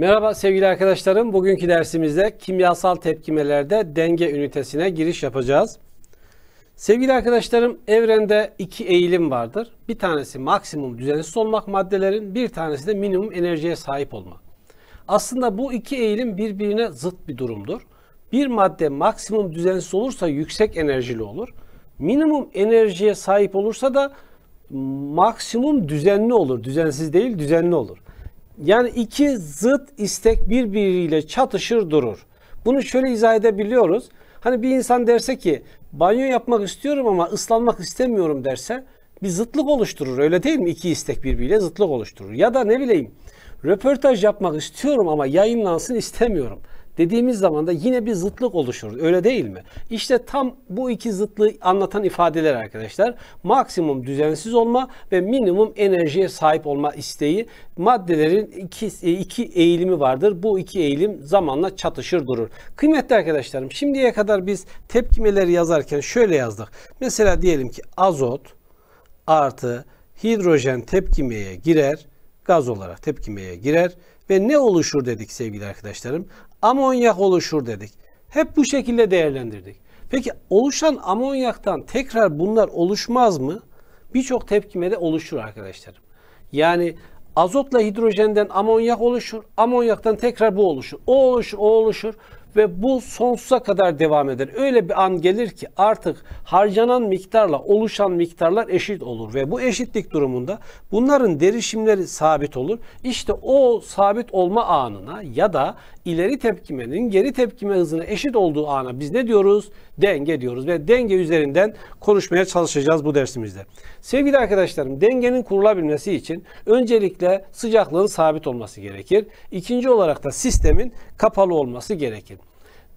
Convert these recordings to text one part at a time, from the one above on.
Merhaba sevgili arkadaşlarım. Bugünkü dersimizde kimyasal tepkimelerde denge ünitesine giriş yapacağız. Sevgili arkadaşlarım evrende iki eğilim vardır. Bir tanesi maksimum düzensiz olmak maddelerin, bir tanesi de minimum enerjiye sahip olmak. Aslında bu iki eğilim birbirine zıt bir durumdur. Bir madde maksimum düzensiz olursa yüksek enerjili olur. Minimum enerjiye sahip olursa da maksimum düzenli olur. Düzensiz değil, düzenli olur. Yani iki zıt istek birbiriyle çatışır durur. Bunu şöyle izah edebiliyoruz. Hani bir insan derse ki banyo yapmak istiyorum ama ıslanmak istemiyorum derse bir zıtlık oluşturur. Öyle değil mi? İki istek birbiriyle zıtlık oluşturur. Ya da ne bileyim röportaj yapmak istiyorum ama yayınlansın istemiyorum dediğimiz zaman da yine bir zıtlık oluşur. Öyle değil mi? İşte tam bu iki zıtlığı anlatan ifadeler arkadaşlar. Maksimum düzensiz olma ve minimum enerjiye sahip olma isteği maddelerin iki, e, iki eğilimi vardır. Bu iki eğilim zamanla çatışır durur. Kıymetli arkadaşlarım şimdiye kadar biz tepkimeleri yazarken şöyle yazdık. Mesela diyelim ki azot artı hidrojen tepkimeye girer gaz olarak tepkimeye girer ve ne oluşur dedik sevgili arkadaşlarım? amonyak oluşur dedik. Hep bu şekilde değerlendirdik. Peki oluşan amonyaktan tekrar bunlar oluşmaz mı? Birçok de oluşur arkadaşlarım. Yani azotla hidrojenden amonyak oluşur. Amonyaktan tekrar bu oluşur. O oluşur, o oluşur ve bu sonsuza kadar devam eder. Öyle bir an gelir ki artık harcanan miktarla oluşan miktarlar eşit olur ve bu eşitlik durumunda bunların derişimleri sabit olur. İşte o sabit olma anına ya da ileri tepkimenin geri tepkime hızına eşit olduğu ana biz ne diyoruz? Denge diyoruz ve denge üzerinden konuşmaya çalışacağız bu dersimizde. Sevgili arkadaşlarım dengenin kurulabilmesi için öncelikle sıcaklığın sabit olması gerekir. İkinci olarak da sistemin kapalı olması gerekir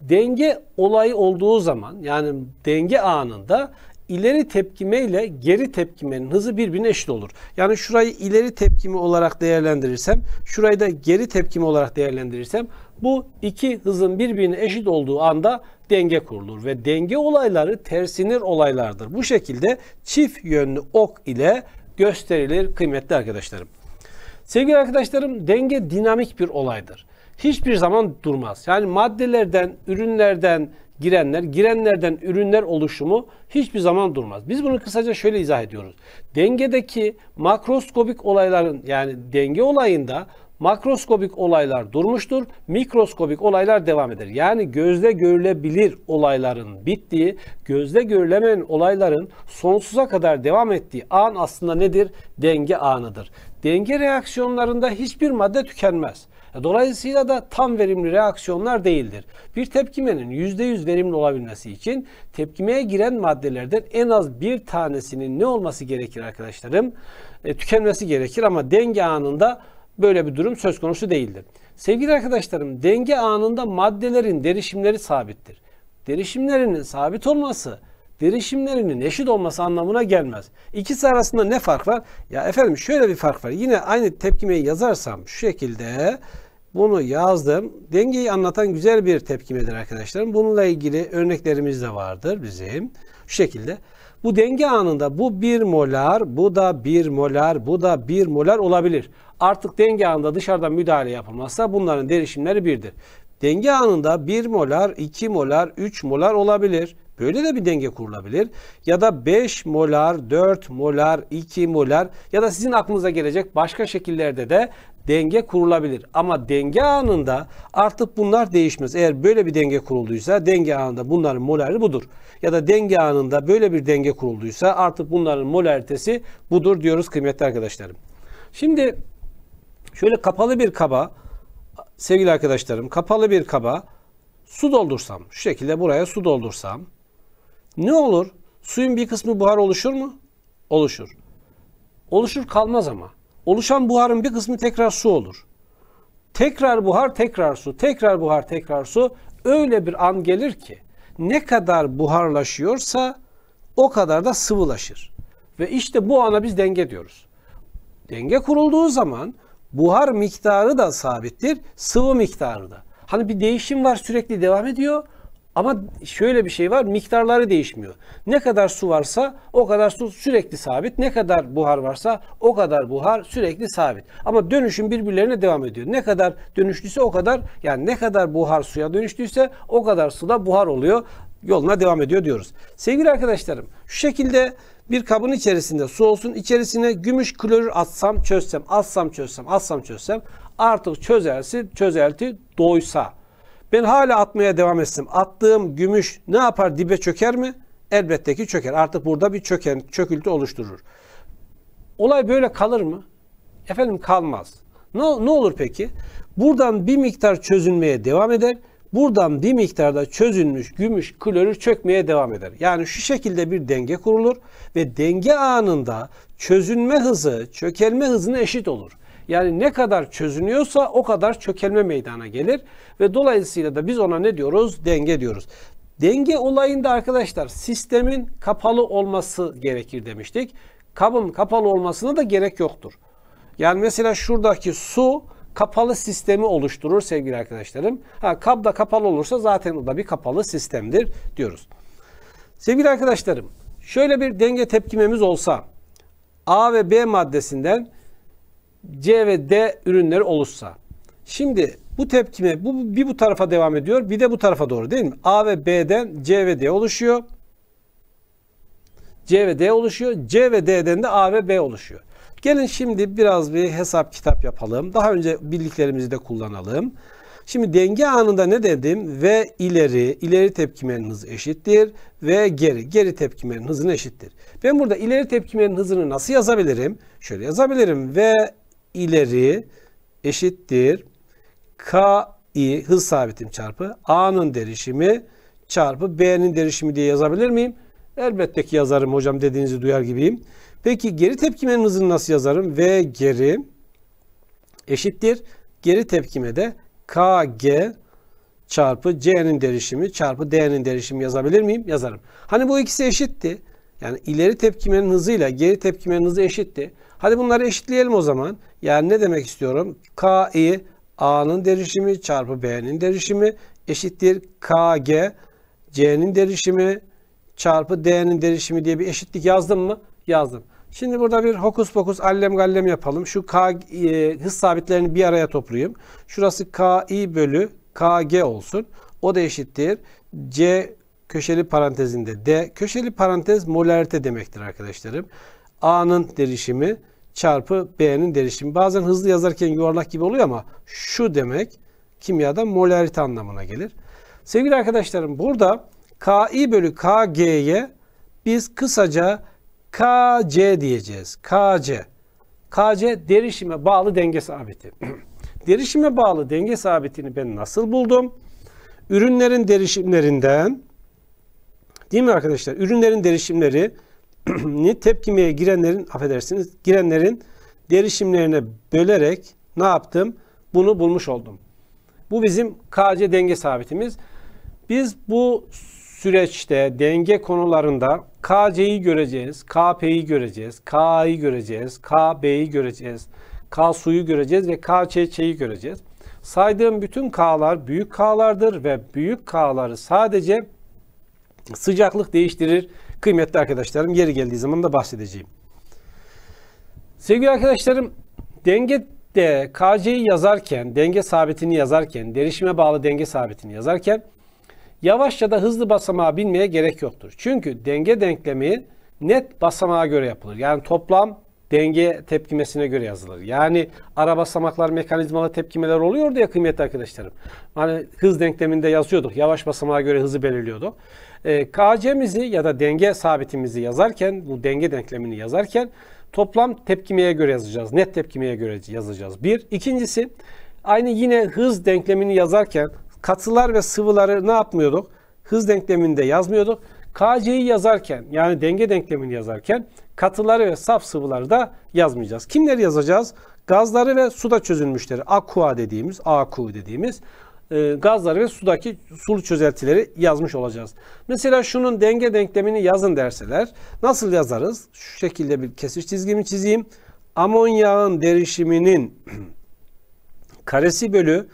denge olayı olduğu zaman yani denge anında ileri tepkime ile geri tepkimenin hızı birbirine eşit olur. Yani şurayı ileri tepkimi olarak değerlendirirsem, şurayı da geri tepkimi olarak değerlendirirsem bu iki hızın birbirine eşit olduğu anda denge kurulur ve denge olayları tersinir olaylardır. Bu şekilde çift yönlü ok ile gösterilir kıymetli arkadaşlarım. Sevgili arkadaşlarım denge dinamik bir olaydır hiçbir zaman durmaz. Yani maddelerden, ürünlerden girenler, girenlerden ürünler oluşumu hiçbir zaman durmaz. Biz bunu kısaca şöyle izah ediyoruz. Dengedeki makroskobik olayların yani denge olayında makroskobik olaylar durmuştur, mikroskobik olaylar devam eder. Yani gözle görülebilir olayların bittiği, gözle görülemeyen olayların sonsuza kadar devam ettiği an aslında nedir? Denge anıdır. Denge reaksiyonlarında hiçbir madde tükenmez. Dolayısıyla da tam verimli reaksiyonlar değildir. Bir tepkimenin %100 verimli olabilmesi için tepkimeye giren maddelerden en az bir tanesinin ne olması gerekir arkadaşlarım? E, tükenmesi gerekir ama denge anında böyle bir durum söz konusu değildir. Sevgili arkadaşlarım denge anında maddelerin derişimleri sabittir. Derişimlerinin sabit olması derişimlerinin eşit olması anlamına gelmez. İkisi arasında ne fark var? Ya efendim şöyle bir fark var. Yine aynı tepkimeyi yazarsam şu şekilde bunu yazdım. Dengeyi anlatan güzel bir tepkimedir arkadaşlarım. Bununla ilgili örneklerimiz de vardır bizim. Şu şekilde. Bu denge anında bu bir molar, bu da bir molar, bu da bir molar olabilir. Artık denge anında dışarıdan müdahale yapılmazsa bunların derişimleri birdir. Denge anında bir molar, iki molar, üç molar olabilir. Böyle de bir denge kurulabilir. Ya da 5 molar, 4 molar, 2 molar ya da sizin aklınıza gelecek başka şekillerde de denge kurulabilir. Ama denge anında artık bunlar değişmez. Eğer böyle bir denge kurulduysa denge anında bunların moları budur. Ya da denge anında böyle bir denge kurulduysa artık bunların molaritesi budur diyoruz kıymetli arkadaşlarım. Şimdi şöyle kapalı bir kaba sevgili arkadaşlarım kapalı bir kaba su doldursam şu şekilde buraya su doldursam ne olur? Suyun bir kısmı buhar oluşur mu? Oluşur. Oluşur kalmaz ama. Oluşan buharın bir kısmı tekrar su olur. Tekrar buhar, tekrar su, tekrar buhar, tekrar su. Öyle bir an gelir ki ne kadar buharlaşıyorsa o kadar da sıvılaşır. Ve işte bu ana biz denge diyoruz. Denge kurulduğu zaman buhar miktarı da sabittir, sıvı miktarı da. Hani bir değişim var sürekli devam ediyor ama şöyle bir şey var miktarları değişmiyor. Ne kadar su varsa o kadar su sürekli sabit. Ne kadar buhar varsa o kadar buhar sürekli sabit. Ama dönüşüm birbirlerine devam ediyor. Ne kadar dönüştüyse o kadar yani ne kadar buhar suya dönüştüyse o kadar suda buhar oluyor. Yoluna devam ediyor diyoruz. Sevgili arkadaşlarım şu şekilde bir kabın içerisinde su olsun. içerisine gümüş klorür atsam çözsem, atsam çözsem, atsam çözsem artık çözelsi, çözelti doysa ben hala atmaya devam etsem attığım gümüş ne yapar dibe çöker mi? Elbette ki çöker. Artık burada bir çöken, çöküntü oluşturur. Olay böyle kalır mı? Efendim kalmaz. Ne, ne olur peki? Buradan bir miktar çözünmeye devam eder. Buradan bir miktarda çözülmüş gümüş klorür çökmeye devam eder. Yani şu şekilde bir denge kurulur ve denge anında çözünme hızı çökelme hızına eşit olur. Yani ne kadar çözünüyorsa o kadar çökelme meydana gelir ve dolayısıyla da biz ona ne diyoruz? Denge diyoruz. Denge olayında arkadaşlar sistemin kapalı olması gerekir demiştik. Kabın kapalı olmasına da gerek yoktur. Yani mesela şuradaki su kapalı sistemi oluşturur sevgili arkadaşlarım. Ha, kap da kapalı olursa zaten o da bir kapalı sistemdir diyoruz. Sevgili arkadaşlarım şöyle bir denge tepkimemiz olsa A ve B maddesinden C ve D ürünleri oluşsa. Şimdi bu tepkime bu, bir bu tarafa devam ediyor bir de bu tarafa doğru değil mi? A ve B'den C ve D oluşuyor. C ve D oluşuyor. C ve D'den de A ve B oluşuyor. Gelin şimdi biraz bir hesap kitap yapalım. Daha önce bildiklerimizi de kullanalım. Şimdi denge anında ne dedim? V ileri, ileri tepkimenin hızı eşittir. V geri, geri tepkimenin hızına eşittir. Ben burada ileri tepkimenin hızını nasıl yazabilirim? Şöyle yazabilirim. V ileri eşittir ki hız sabitim çarpı A'nın derişimi çarpı B'nin derişimi diye yazabilir miyim? Elbette ki yazarım hocam dediğinizi duyar gibiyim. Peki geri tepkimenin hızını nasıl yazarım? V geri eşittir. Geri tepkime de KG çarpı C'nin derişimi çarpı D'nin derişimi yazabilir miyim? Yazarım. Hani bu ikisi eşitti. Yani ileri tepkimenin hızıyla geri tepkimenin hızı eşitti. Hadi bunları eşitleyelim o zaman. Yani ne demek istiyorum? Ki A'nın derişimi çarpı B'nin derişimi eşittir KG C'nin derişimi çarpı D'nin derişimi diye bir eşitlik yazdım mı? Yazdım. Şimdi burada bir hokus pokus allem gallem yapalım. Şu K e, hız sabitlerini bir araya toplayayım. Şurası KI bölü KG olsun. O da eşittir. C köşeli parantezinde D. Köşeli parantez molarite demektir arkadaşlarım. A'nın derişimi çarpı B'nin derişimi. Bazen hızlı yazarken yuvarlak gibi oluyor ama şu demek kimyada molarite anlamına gelir. Sevgili arkadaşlarım burada KI bölü KG'ye biz kısaca KC diyeceğiz. KC. KC derişime bağlı denge sabiti. derişime bağlı denge sabitini ben nasıl buldum? Ürünlerin derişimlerinden Değil mi arkadaşlar? Ürünlerin derişimleri ni tepkimeye girenlerin affedersiniz girenlerin derişimlerine bölerek ne yaptım? Bunu bulmuş oldum. Bu bizim KC denge sabitimiz. Biz bu süreçte denge konularında KC'yi göreceğiz, KP'yi göreceğiz, KA'yı göreceğiz, KB'yi göreceğiz, KSU'yu göreceğiz ve KÇÇ'yi göreceğiz. Saydığım bütün K'lar büyük K'lardır ve büyük K'ları sadece Sıcaklık değiştirir. Kıymetli arkadaşlarım yeri geldiği zaman da bahsedeceğim. Sevgili arkadaşlarım denge de KC'yi yazarken, denge sabitini yazarken, derişime bağlı denge sabitini yazarken yavaş ya da hızlı basamağa binmeye gerek yoktur. Çünkü denge denklemi net basamağa göre yapılır. Yani toplam denge tepkimesine göre yazılır. Yani araba basamaklar mekanizmalı tepkimeler oluyordu ya kıymetli arkadaşlarım. Hani hız denkleminde yazıyorduk. Yavaş basamağa göre hızı belirliyordu. E, ee, KC'mizi ya da denge sabitimizi yazarken, bu denge denklemini yazarken toplam tepkimeye göre yazacağız. Net tepkimeye göre yazacağız. Bir. ikincisi aynı yine hız denklemini yazarken katılar ve sıvıları ne yapmıyorduk? Hız denkleminde yazmıyorduk. KC'yi yazarken yani denge denklemini yazarken katıları ve saf sıvıları da yazmayacağız. Kimleri yazacağız? Gazları ve suda çözülmüşleri aqua dediğimiz, aqu dediğimiz e, gazları ve sudaki sulu çözeltileri yazmış olacağız. Mesela şunun denge denklemini yazın derseler nasıl yazarız? Şu şekilde bir kesiş çizgimi çizeyim. Amonyağın derişiminin karesi bölü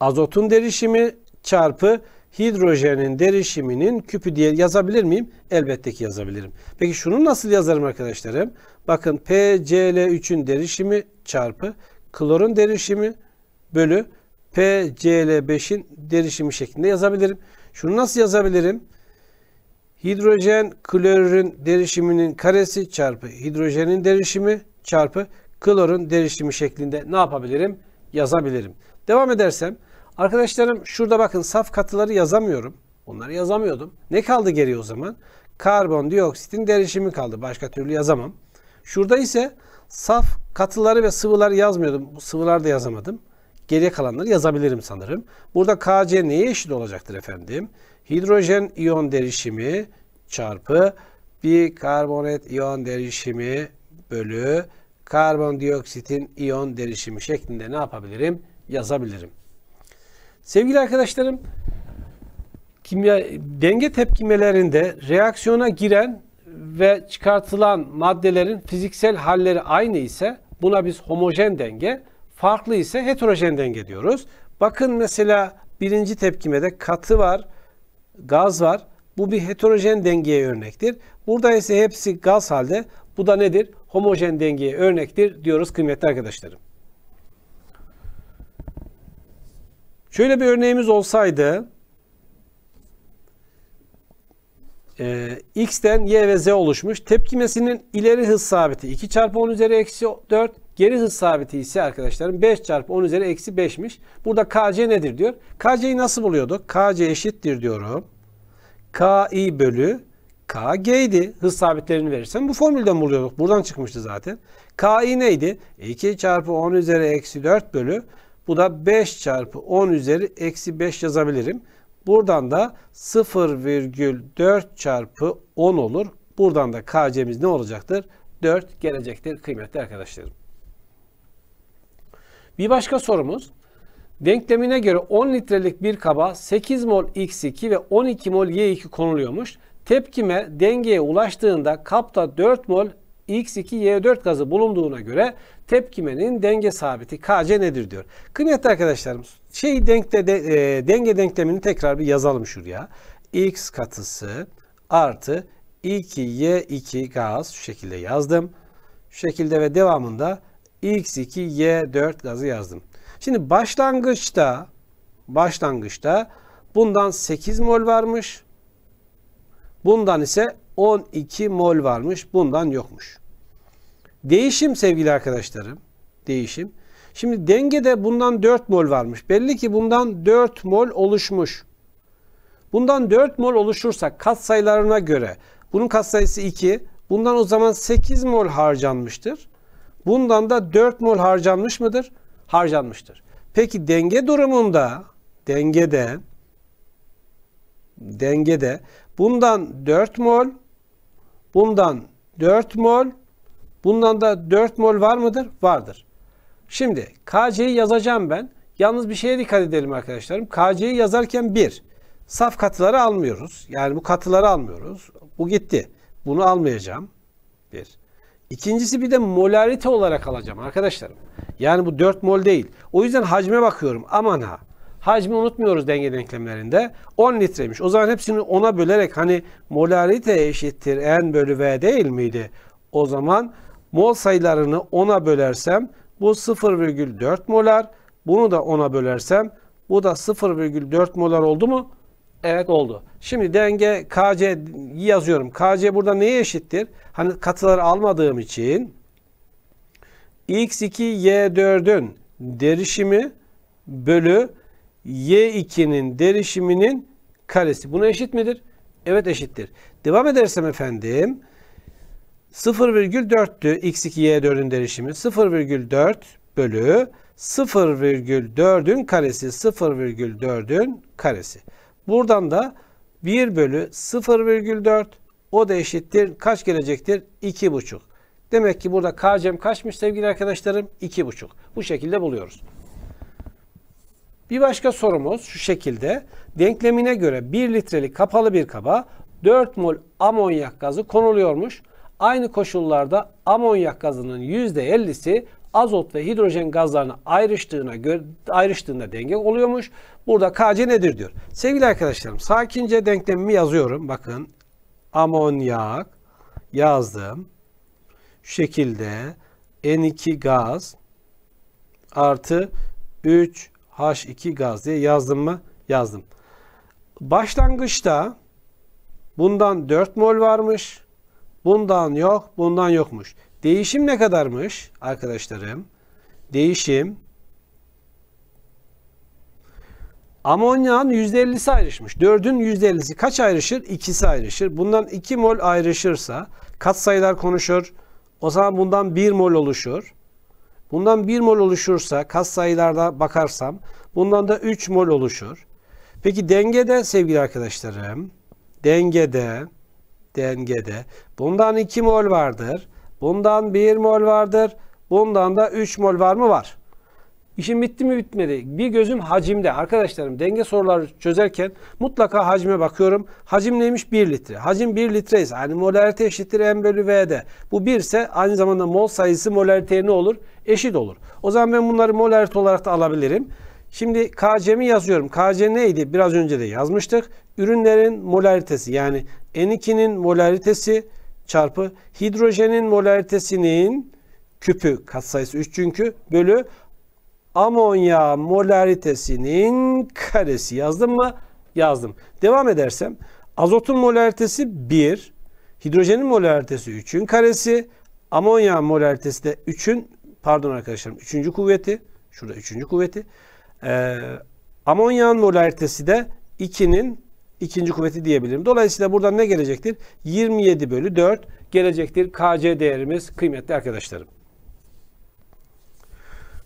azotun derişimi çarpı hidrojenin derişiminin küpü diye yazabilir miyim? Elbette ki yazabilirim. Peki şunu nasıl yazarım arkadaşlarım? Bakın PCl3'ün derişimi çarpı klorun derişimi bölü PCl5'in derişimi şeklinde yazabilirim. Şunu nasıl yazabilirim? Hidrojen klorun derişiminin karesi çarpı hidrojenin derişimi çarpı klorun derişimi şeklinde ne yapabilirim? Yazabilirim. Devam edersem Arkadaşlarım şurada bakın saf katıları yazamıyorum. Onları yazamıyordum. Ne kaldı geriye o zaman? Karbondioksitin derişimi kaldı. Başka türlü yazamam. Şurada ise saf katıları ve sıvıları yazmıyordum. Bu sıvılar da yazamadım. Geriye kalanları yazabilirim sanırım. Burada Kc neye eşit olacaktır efendim? Hidrojen iyon derişimi çarpı bir karbonat iyon derişimi bölü karbondioksitin iyon derişimi şeklinde ne yapabilirim? Yazabilirim. Sevgili arkadaşlarım, kimya denge tepkimelerinde reaksiyona giren ve çıkartılan maddelerin fiziksel halleri aynı ise buna biz homojen denge, farklı ise heterojen denge diyoruz. Bakın mesela birinci tepkimede katı var, gaz var. Bu bir heterojen dengeye örnektir. Burada ise hepsi gaz halde. Bu da nedir? Homojen dengeye örnektir diyoruz kıymetli arkadaşlarım. Şöyle bir örneğimiz olsaydı e, x'ten y ve z oluşmuş. Tepkimesinin ileri hız sabiti 2 çarpı 10 üzeri eksi 4. Geri hız sabiti ise arkadaşlarım 5 çarpı 10 üzeri eksi 5'miş. Burada kc nedir diyor. kc'yi nasıl buluyorduk? kc eşittir diyorum. ki bölü kg idi. Hız sabitlerini verirsem bu formülden buluyorduk. Buradan çıkmıştı zaten. ki neydi? 2 çarpı 10 üzeri eksi 4 bölü bu da 5 çarpı 10 üzeri eksi 5 yazabilirim. Buradan da 0,4 çarpı 10 olur. Buradan da kc'miz ne olacaktır? 4 gelecektir kıymetli arkadaşlarım. Bir başka sorumuz. Denklemine göre 10 litrelik bir kaba 8 mol x2 ve 12 mol y2 konuluyormuş. Tepkime dengeye ulaştığında kapta 4 mol X2Y4 gazı bulunduğuna göre tepkimenin denge sabiti Kc nedir diyor. Kıymetli arkadaşlarım şey denkte de, e, denge denklemini tekrar bir yazalım şuraya. X katısı artı 2Y2 gaz şu şekilde yazdım. Şu şekilde ve devamında X2Y4 gazı yazdım. Şimdi başlangıçta başlangıçta bundan 8 mol varmış. Bundan ise 12 mol varmış. Bundan yokmuş. Değişim sevgili arkadaşlarım, değişim. Şimdi dengede bundan 4 mol varmış. Belli ki bundan 4 mol oluşmuş. Bundan 4 mol oluşursa kat sayılarına göre bunun kat sayısı 2. Bundan o zaman 8 mol harcanmıştır. Bundan da 4 mol harcanmış mıdır? Harcanmıştır. Peki denge durumunda dengede dengede bundan 4 mol bundan 4 mol Bundan da 4 mol var mıdır? Vardır. Şimdi KC'yi yazacağım ben. Yalnız bir şeye dikkat edelim arkadaşlarım. KC'yi yazarken 1. Saf katıları almıyoruz. Yani bu katıları almıyoruz. Bu gitti. Bunu almayacağım. 1. İkincisi bir de molarite olarak alacağım arkadaşlarım. Yani bu 4 mol değil. O yüzden hacme bakıyorum. Aman ha. Hacmi unutmuyoruz denge denklemlerinde. 10 litremiş. O zaman hepsini 10'a bölerek hani molarite eşittir n bölü v değil miydi? O zaman mol sayılarını 10'a bölersem bu 0,4 molar. Bunu da 10'a bölersem bu da 0,4 molar oldu mu? Evet oldu. Şimdi denge KC yazıyorum. KC burada neye eşittir? Hani katıları almadığım için x2 y4'ün derişimi bölü y2'nin derişiminin karesi. Buna eşit midir? Evet eşittir. Devam edersem efendim 0,4'tü x2 y4'ün derişimi 0,4 bölü 0,4'ün karesi 0,4'ün karesi. Buradan da 1 bölü 0,4 o da eşittir. Kaç gelecektir? 2,5. Demek ki burada kcm kaçmış sevgili arkadaşlarım? 2,5. Bu şekilde buluyoruz. Bir başka sorumuz şu şekilde. Denklemine göre 1 litrelik kapalı bir kaba 4 mol amonyak gazı konuluyormuş. Aynı koşullarda amonyak gazının %50'si azot ve hidrojen gazlarını ayrıştığına göre, ayrıştığında denge oluyormuş. Burada KC nedir diyor. Sevgili arkadaşlarım sakince denklemimi yazıyorum. Bakın amonyak yazdım. Şu şekilde N2 gaz artı 3H2 gaz diye yazdım mı? Yazdım. Başlangıçta bundan 4 mol varmış. Bundan yok, bundan yokmuş. Değişim ne kadarmış arkadaşlarım? Değişim Amonyağın %50'si ayrışmış. 4'ün %50'si kaç ayrışır? 2'si ayrışır. Bundan 2 mol ayrışırsa katsayılar konuşur. O zaman bundan 1 mol oluşur. Bundan 1 mol oluşursa katsayılarda bakarsam bundan da 3 mol oluşur. Peki dengede sevgili arkadaşlarım dengede dengede. Bundan 2 mol vardır. Bundan 1 mol vardır. Bundan da 3 mol var mı? Var. İşim bitti mi bitmedi. Bir gözüm hacimde. Arkadaşlarım denge soruları çözerken mutlaka hacime bakıyorum. Hacim neymiş? 1 litre. Hacim 1 litre ise yani molarite eşittir m bölü v'de. Bu 1 ise aynı zamanda mol sayısı molariteye ne olur? Eşit olur. O zaman ben bunları molarite olarak da alabilirim. Şimdi KC'mi yazıyorum. KC neydi? Biraz önce de yazmıştık. Ürünlerin molaritesi yani N2'nin molaritesi çarpı hidrojenin molaritesinin küpü katsayısı 3 çünkü bölü amonya molaritesinin karesi yazdım mı? Yazdım. Devam edersem azotun molaritesi 1, hidrojenin molaritesi 3'ün karesi, amonya molaritesi de 3'ün pardon arkadaşlarım 3. kuvveti. Şurada 3. kuvveti. E, ee, amonyağın mol eritesi de 2'nin ikinci kuvveti diyebilirim. Dolayısıyla buradan ne gelecektir? 27 bölü 4 gelecektir KC değerimiz kıymetli arkadaşlarım.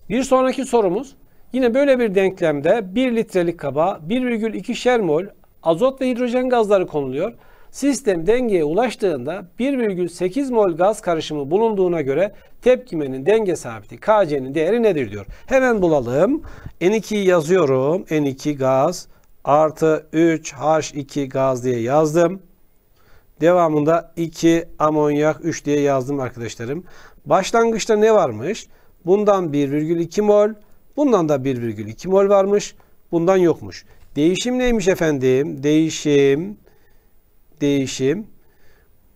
Bir sonraki sorumuz yine böyle bir denklemde 1 litrelik kaba 1,2 şer mol azot ve hidrojen gazları konuluyor. Sistem dengeye ulaştığında 1,8 mol gaz karışımı bulunduğuna göre tepkimenin denge sabiti Kc'nin değeri nedir diyor. Hemen bulalım. N2'yi yazıyorum. N2 gaz artı 3 H2 gaz diye yazdım. Devamında 2 amonyak 3 diye yazdım arkadaşlarım. Başlangıçta ne varmış? Bundan 1,2 mol, bundan da 1,2 mol varmış, bundan yokmuş. Değişim neymiş efendim? Değişim değişim.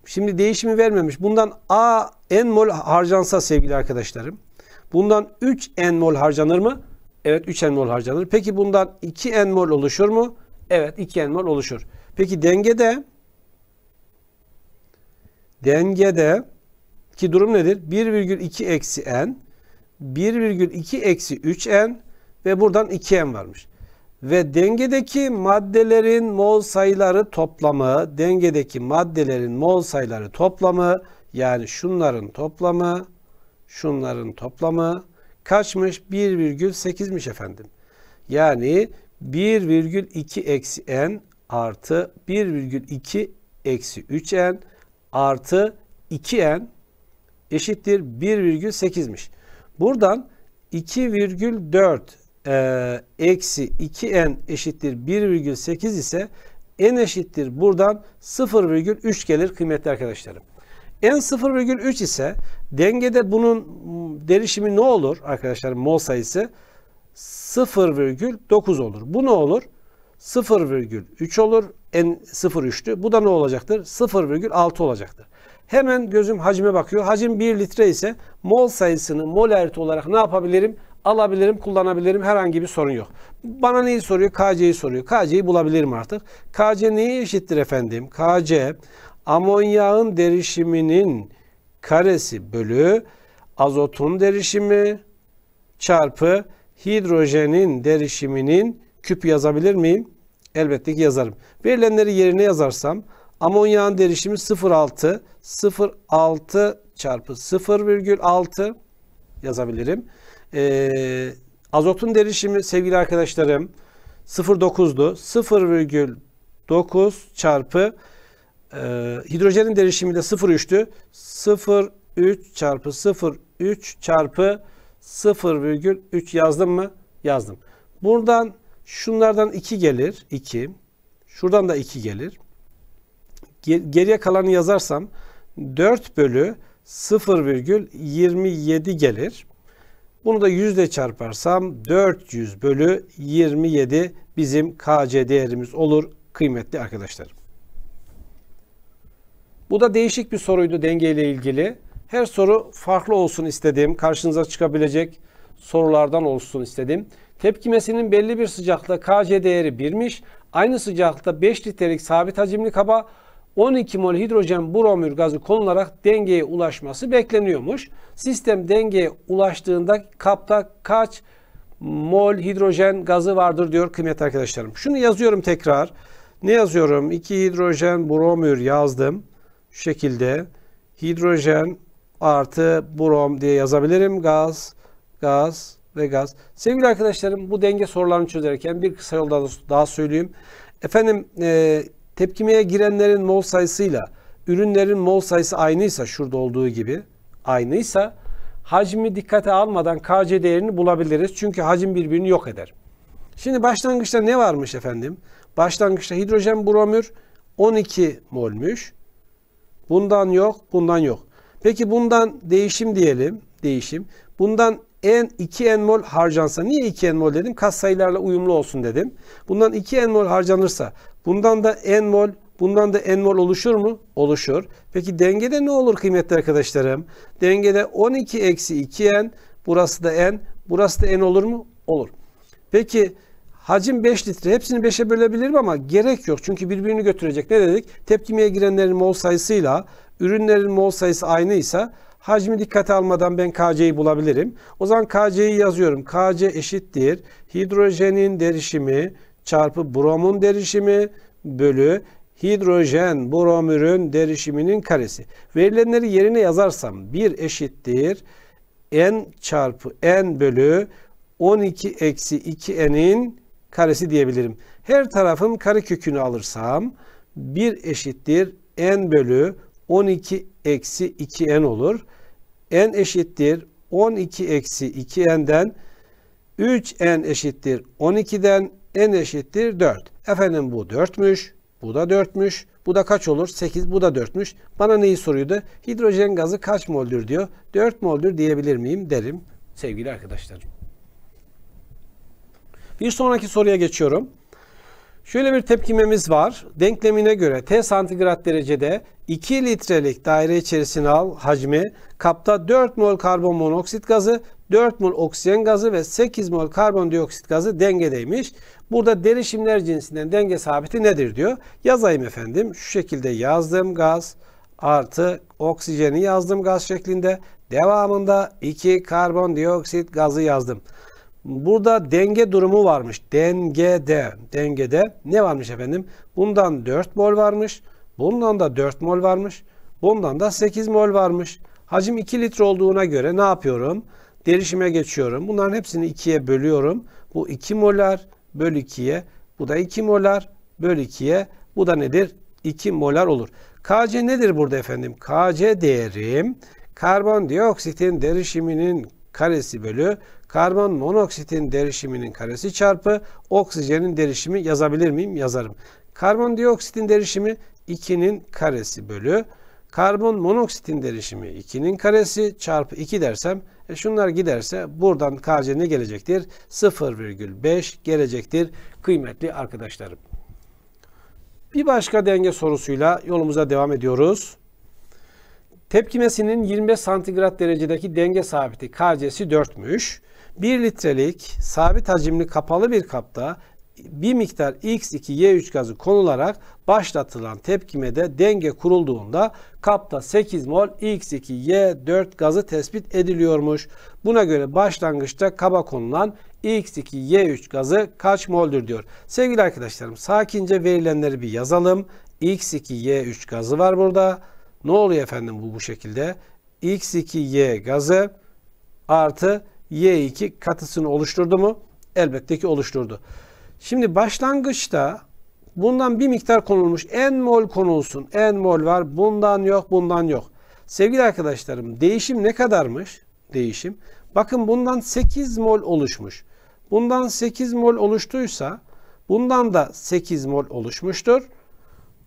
Şimdi değişimi vermemiş. Bundan A n mol harcansa sevgili arkadaşlarım. Bundan 3 n mol harcanır mı? Evet 3 n mol harcanır. Peki bundan 2 n mol oluşur mu? Evet 2 n mol oluşur. Peki dengede dengede ki durum nedir? 1,2 eksi n 1,2 eksi 3n ve buradan 2n varmış ve dengedeki maddelerin mol sayıları toplamı, dengedeki maddelerin mol sayıları toplamı yani şunların toplamı, şunların toplamı kaçmış? 1,8'miş efendim. Yani 1,2 eksi n artı 1,2 eksi 3n artı 2n eşittir 1,8'miş. Buradan 2,4 ee, eksi 2n eşittir 1,8 ise n eşittir buradan 0,3 gelir kıymetli arkadaşlarım. n 0,3 ise dengede bunun derişimi ne olur arkadaşlar mol sayısı 0,9 olur. Bu ne olur? 0,3 olur. N 0,3'tü. Bu da ne olacaktır? 0,6 olacaktır. Hemen gözüm hacme bakıyor. Hacim 1 litre ise mol sayısını mol eriti olarak ne yapabilirim? alabilirim, kullanabilirim. Herhangi bir sorun yok. Bana neyi soruyor? KC'yi soruyor. KC'yi bulabilirim artık. KC neyi eşittir efendim? KC amonyağın derişiminin karesi bölü azotun derişimi çarpı hidrojenin derişiminin küp yazabilir miyim? Elbette ki yazarım. Verilenleri yerine yazarsam amonyağın derişimi 0,6 0,6 çarpı 0,6 yazabilirim e, azotun derişimi sevgili arkadaşlarım 0.9'du. 0,9 çarpı e, hidrojenin derişimi de 0.3'tü. 0.3 çarpı 0.3 çarpı 0,3 yazdım mı? Yazdım. Buradan şunlardan 2 gelir. 2. Şuradan da 2 gelir. Geriye kalanı yazarsam 4 bölü 0,27 gelir. Bunu da yüzde çarparsam 400 bölü 27 bizim KC değerimiz olur kıymetli arkadaşlarım. Bu da değişik bir soruydu dengeyle ilgili. Her soru farklı olsun istedim. Karşınıza çıkabilecek sorulardan olsun istedim. Tepkimesinin belli bir sıcaklıkta KC değeri 1'miş. Aynı sıcaklıkta 5 litrelik sabit hacimli kaba 12 mol hidrojen bromür gazı konularak dengeye ulaşması bekleniyormuş. Sistem dengeye ulaştığında kapta kaç mol hidrojen gazı vardır diyor kıymetli arkadaşlarım. Şunu yazıyorum tekrar. Ne yazıyorum? 2 hidrojen bromür yazdım. Şu şekilde hidrojen artı brom diye yazabilirim. Gaz, gaz ve gaz. Sevgili arkadaşlarım bu denge sorularını çözerken bir kısa yolda daha söyleyeyim. Efendim e, Tepkimeye girenlerin mol sayısıyla ürünlerin mol sayısı aynıysa şurada olduğu gibi aynıysa hacmi dikkate almadan KC değerini bulabiliriz. Çünkü hacim birbirini yok eder. Şimdi başlangıçta ne varmış efendim? Başlangıçta hidrojen bromür 12 molmüş. Bundan yok, bundan yok. Peki bundan değişim diyelim, değişim. Bundan en 2 en mol harcansa niye 2 en mol dedim? Kas sayılarla uyumlu olsun dedim. Bundan 2 en mol harcanırsa bundan da en mol bundan da en mol oluşur mu? Oluşur. Peki dengede ne olur kıymetli arkadaşlarım? Dengede 12 eksi 2 en burası da en burası da en olur mu? Olur. Peki hacim 5 litre. Hepsini 5'e bölebilirim ama gerek yok. Çünkü birbirini götürecek. Ne dedik? Tepkimeye girenlerin mol sayısıyla ürünlerin mol sayısı aynıysa Hacmi dikkate almadan ben Kc'yi bulabilirim. O zaman Kc'yi yazıyorum. Kc eşittir. Hidrojenin derişimi çarpı bromun derişimi bölü hidrojen bromürün derişiminin karesi. Verilenleri yerine yazarsam 1 eşittir. N çarpı N bölü 12 eksi 2N'in karesi diyebilirim. Her tarafın kare kökünü alırsam 1 eşittir N bölü 12 eksi 2n olur. n eşittir 12 eksi 2n'den 3n eşittir 12'den n eşittir 4. Efendim bu 4'müş, bu da 4'müş, bu da kaç olur? 8, bu da 4'müş. Bana neyi soruyordu? Hidrojen gazı kaç moldür diyor. 4 moldür diyebilir miyim derim sevgili arkadaşlarım. Bir sonraki soruya geçiyorum. Şöyle bir tepkimemiz var. Denklemine göre T santigrat derecede 2 litrelik daire içerisine al hacmi, kapta 4 mol karbon monoksit gazı, 4 mol oksijen gazı ve 8 mol karbondioksit gazı dengedeymiş. Burada derişimler cinsinden denge sabiti nedir diyor. Yazayım efendim. Şu şekilde yazdım gaz artı oksijeni yazdım gaz şeklinde. Devamında 2 karbondioksit gazı yazdım. Burada denge durumu varmış. Dengede, dengede ne varmış efendim? Bundan 4 mol varmış. Bundan da 4 mol varmış. Bundan da 8 mol varmış. Hacim 2 litre olduğuna göre ne yapıyorum? Derişime geçiyorum. Bunların hepsini 2'ye bölüyorum. Bu 2 molar bölü 2'ye. Bu da 2 molar bölü 2'ye. Bu da nedir? 2 molar olur. KC nedir burada efendim? KC değerim karbondioksitin derişiminin karesi bölü Karbon monoksitin derişiminin karesi çarpı oksijenin derişimi yazabilir miyim? Yazarım. Karbon dioksitin derişimi 2'nin karesi bölü karbon monoksitin derişimi 2'nin karesi çarpı 2 dersem e şunlar giderse buradan KC ne gelecektir? 0,5 gelecektir kıymetli arkadaşlarım. Bir başka denge sorusuyla yolumuza devam ediyoruz. Tepkimesinin 25 santigrat derecedeki denge sabiti KC'si 4'müş. 1 litrelik sabit hacimli kapalı bir kapta bir miktar X2Y3 gazı konularak başlatılan tepkimede denge kurulduğunda kapta 8 mol X2Y4 gazı tespit ediliyormuş. Buna göre başlangıçta kaba konulan X2Y3 gazı kaç moldür diyor. Sevgili arkadaşlarım sakince verilenleri bir yazalım. X2Y3 gazı var burada. Ne oluyor efendim bu bu şekilde? X2Y gazı artı Y2 katısını oluşturdu mu? Elbette ki oluşturdu. Şimdi başlangıçta bundan bir miktar konulmuş. En mol konulsun. En mol var. Bundan yok, bundan yok. Sevgili arkadaşlarım değişim ne kadarmış? Değişim. Bakın bundan 8 mol oluşmuş. Bundan 8 mol oluştuysa bundan da 8 mol oluşmuştur.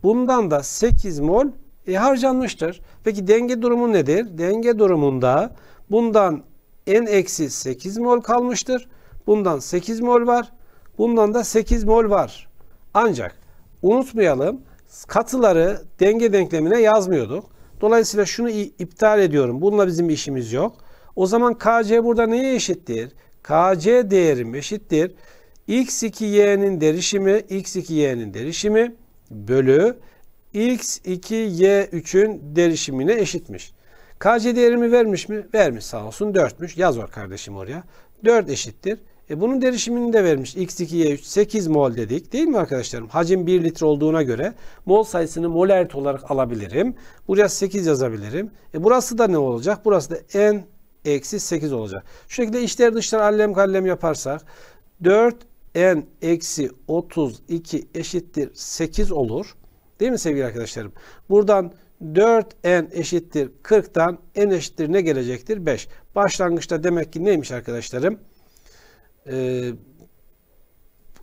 Bundan da 8 mol e, harcanmıştır. Peki denge durumu nedir? Denge durumunda bundan n eksi 8 mol kalmıştır. Bundan 8 mol var. Bundan da 8 mol var. Ancak unutmayalım katıları denge denklemine yazmıyorduk. Dolayısıyla şunu iptal ediyorum. Bununla bizim işimiz yok. O zaman KC burada neye eşittir? KC değerim eşittir. X2Y'nin derişimi, X2Y'nin derişimi bölü X2Y3'ün derişimine eşitmiş. KC değerimi vermiş mi? Vermiş sağ olsun 4'müş. Yaz var kardeşim oraya. 4 eşittir. E bunun derişimini de vermiş. X2Y3 8 mol dedik değil mi arkadaşlarım? Hacim 1 litre olduğuna göre mol sayısını moler olarak alabilirim. Buraya 8 yazabilirim. E burası da ne olacak? Burası da N eksi 8 olacak. Şu şekilde içler dışlar allem kallem yaparsak 4 N eksi 32 eşittir 8 olur. Değil mi sevgili arkadaşlarım? Buradan 4n eşittir 40'tan n eşittir ne gelecektir? 5. Başlangıçta demek ki neymiş arkadaşlarım? Ee,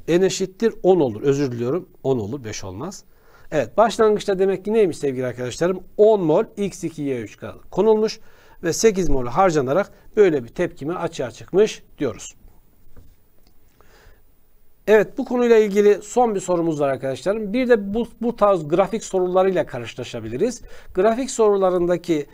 n eşittir 10 olur. Özür diliyorum. 10 olur. 5 olmaz. Evet. Başlangıçta demek ki neymiş sevgili arkadaşlarım? 10 mol x2y3 konulmuş ve 8 mol harcanarak böyle bir tepkime açığa çıkmış diyoruz. Evet bu konuyla ilgili son bir sorumuz var arkadaşlarım. Bir de bu, bu tarz grafik sorularıyla karşılaşabiliriz. Grafik sorularındaki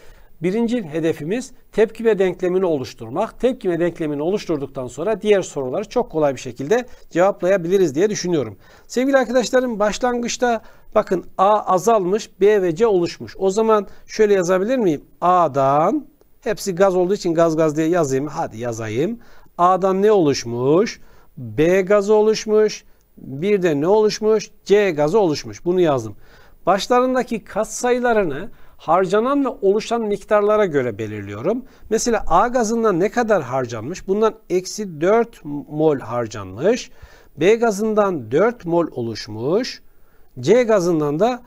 birinci hedefimiz tepkime denklemini oluşturmak. Tepkime denklemini oluşturduktan sonra diğer soruları çok kolay bir şekilde cevaplayabiliriz diye düşünüyorum. Sevgili arkadaşlarım başlangıçta bakın A azalmış B ve C oluşmuş. O zaman şöyle yazabilir miyim? A'dan hepsi gaz olduğu için gaz gaz diye yazayım. Hadi yazayım. A'dan ne oluşmuş? B gazı oluşmuş. Bir de ne oluşmuş? C gazı oluşmuş. Bunu yazdım. Başlarındaki kat sayılarını harcanan ve oluşan miktarlara göre belirliyorum. Mesela A gazından ne kadar harcanmış? Bundan eksi 4 mol harcanmış. B gazından 4 mol oluşmuş. C gazından da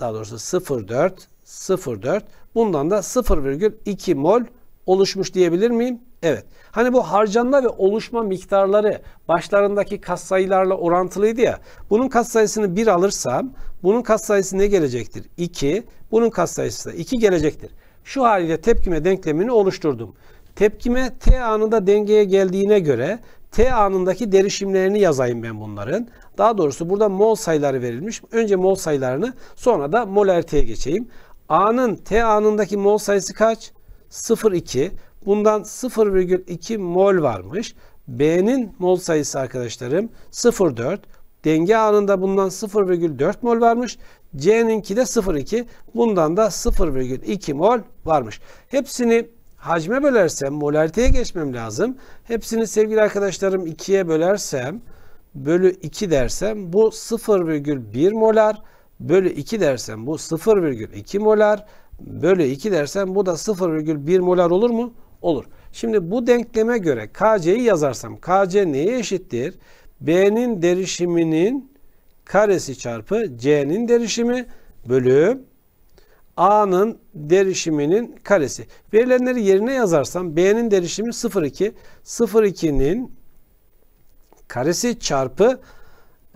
daha doğrusu 0,4 0,4 bundan da 0,2 mol oluşmuş diyebilir miyim? Evet. Hani bu harcanma ve oluşma miktarları başlarındaki katsayılarla orantılıydı ya. Bunun katsayısını 1 alırsam bunun katsayısı ne gelecektir? 2. Bunun katsayısı da 2 gelecektir. Şu haliyle tepkime denklemini oluşturdum. Tepkime T anında dengeye geldiğine göre T anındaki derişimlerini yazayım ben bunların. Daha doğrusu burada mol sayıları verilmiş. Önce mol sayılarını sonra da mol molarite'ye geçeyim. A'nın T anındaki mol sayısı kaç? 0,2. Bundan 0,2 mol varmış. B'nin mol sayısı arkadaşlarım 0,4. Denge anında bundan 0,4 mol varmış. C'ninki de 0,2. Bundan da 0,2 mol varmış. Hepsini hacme bölersem molariteye geçmem lazım. Hepsini sevgili arkadaşlarım 2'ye bölersem bölü 2 dersem bu 0,1 molar bölü 2 dersem bu 0,2 molar bölü 2 dersem bu da 0,1 molar olur mu? olur. Şimdi bu denkleme göre KC'yi yazarsam KC neye eşittir? B'nin derişiminin karesi çarpı C'nin derişimi bölü A'nın derişiminin karesi. Verilenleri yerine yazarsam B'nin derişimi 0,2. 0,2'nin karesi çarpı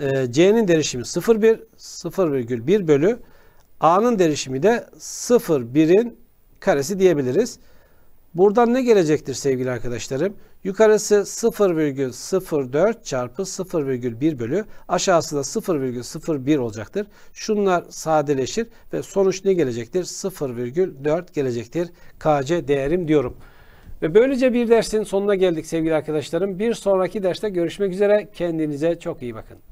e, C'nin derişimi 0,1. 0,1 bölü A'nın derişimi de 0,1'in karesi diyebiliriz. Buradan ne gelecektir sevgili arkadaşlarım? Yukarısı 0,04 çarpı 0,1 bölü aşağısı da 0,01 olacaktır. Şunlar sadeleşir ve sonuç ne gelecektir? 0,4 gelecektir. KC değerim diyorum. Ve böylece bir dersin sonuna geldik sevgili arkadaşlarım. Bir sonraki derste görüşmek üzere. Kendinize çok iyi bakın.